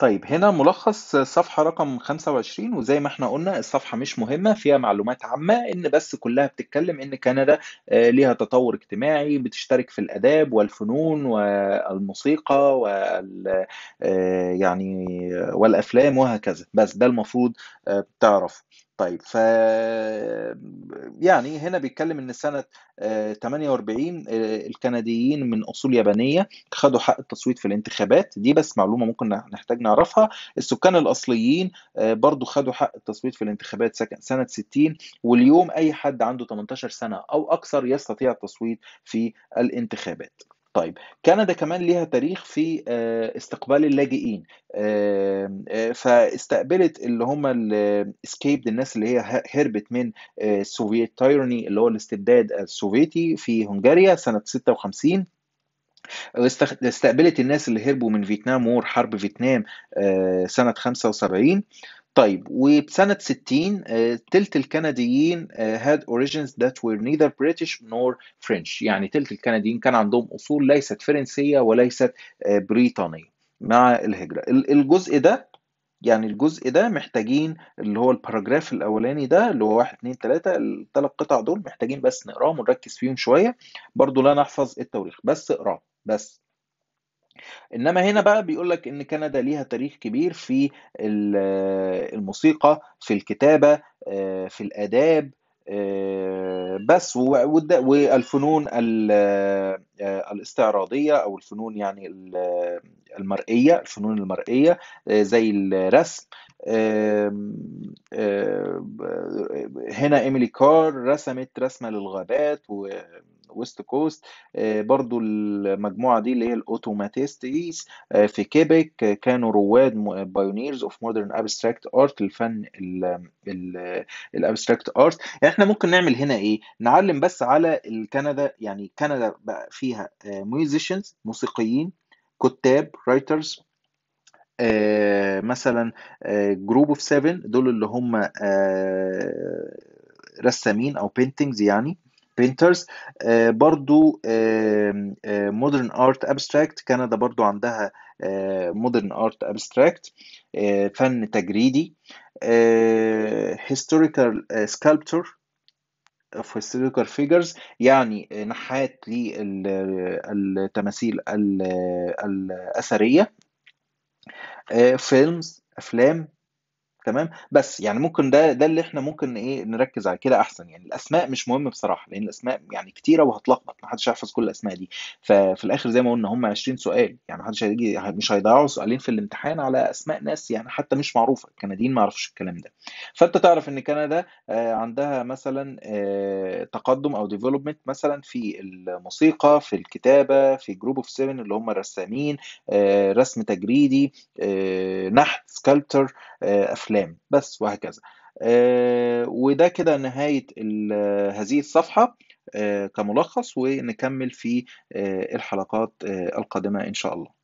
طيب هنا ملخص صفحة رقم 25 وزي ما احنا قلنا الصفحة مش مهمة فيها معلومات عامة ان بس كلها بتتكلم ان كندا آه، ليها تطور اجتماعي بتشترك في الآداب والفنون والموسيقى وال آه، يعني والأفلام وهكذا بس ده المفروض آه، تعرفه طيب ف يعني هنا بيتكلم ان سنه 48 آه، آه، الكنديين من اصول يابانيه خدوا حق التصويت في الانتخابات دي بس معلومه ممكن نحتاج نعرفها السكان الاصليين آه، برضو خدوا حق التصويت في الانتخابات سنه 60 واليوم اي حد عنده 18 سنه او اكثر يستطيع التصويت في الانتخابات طيب كندا كمان ليها تاريخ في آه، استقبال اللاجئين آه، فاستقبلت اللي هم الاسكيبد آه، الناس اللي هي هربت من السوفيت تايرني اللي هو الاستبداد السوفيتي في هنغاريا سنة 56 استقبلت الناس اللي هربوا من فيتنام وور حرب فيتنام سنة 75 طيب وبسنة 60 آه، تلت الكنديين آه، had origins that were neither British nor French يعني تلت الكنديين كان عندهم أصول ليست فرنسية وليست آه، بريطانية مع الهجرة الجزء ده يعني الجزء ده محتاجين اللي هو الباراجراف الاولاني ده اللي هو 1 2 3 الثلاث قطع دول محتاجين بس نقراهم ونركز فيهم شويه برضو لا نحفظ التواريخ بس اقراه بس إنما هنا بقى بيقول لك إن كندا ليها تاريخ كبير في آه، الموسيقى في الكتابة آه، في الآداب آه، بس والفنون الاستعراضية أو الفنون يعني المرئية الفنون المرئية زي الرسم هنا إيميلي كار رسمت رسمة للغابات و ويست كوست آه، برضو المجموعه دي اللي هي الاوتوماتيستيز آه، في كيبك آه، كانوا رواد بايونيرز اوف مودرن ابستراكت ارت الفن الابستراكت ارت يعني احنا ممكن نعمل هنا ايه نعلم بس على الكندا يعني كندا بقى فيها ميوزيشنز موسيقيين كتاب رايترز مثلا جروب اوف 7 دول اللي هم رسامين او بينتنجز يعني بينترز آه، برضو مودرن ارت ابستراكت كندا برضو عندها مودرن ارت ابستراكت فن تجريدي هيستوريكال سكالبتور اوف هيستوريكال فيجرز يعني نحات للتماثيل الاثريه فيلمز آه، افلام تمام بس يعني ممكن ده ده اللي احنا ممكن ايه نركز على كده احسن يعني الاسماء مش مهم بصراحه لان الاسماء يعني كتيره وهتلخبط ما حدش هيحفظ كل الاسماء دي ففي الاخر زي ما قلنا هم 20 سؤال يعني حدش هيجي مش هيضيعوا سؤالين في الامتحان على اسماء ناس يعني حتى مش معروفه الكنديين ما يعرفوش الكلام ده فانت تعرف ان كندا آه، عندها مثلا آه، تقدم او ديفلوبمنت مثلا في الموسيقى في الكتابه في جروب اوف 7 اللي هم الرسامين آه، رسم تجريدي نحت سكالبتر افلام الكلام بس وهكذا آه، وده كده نهاية هذه الصفحة آه، كملخص ونكمل في آه، الحلقات القادمة إن شاء الله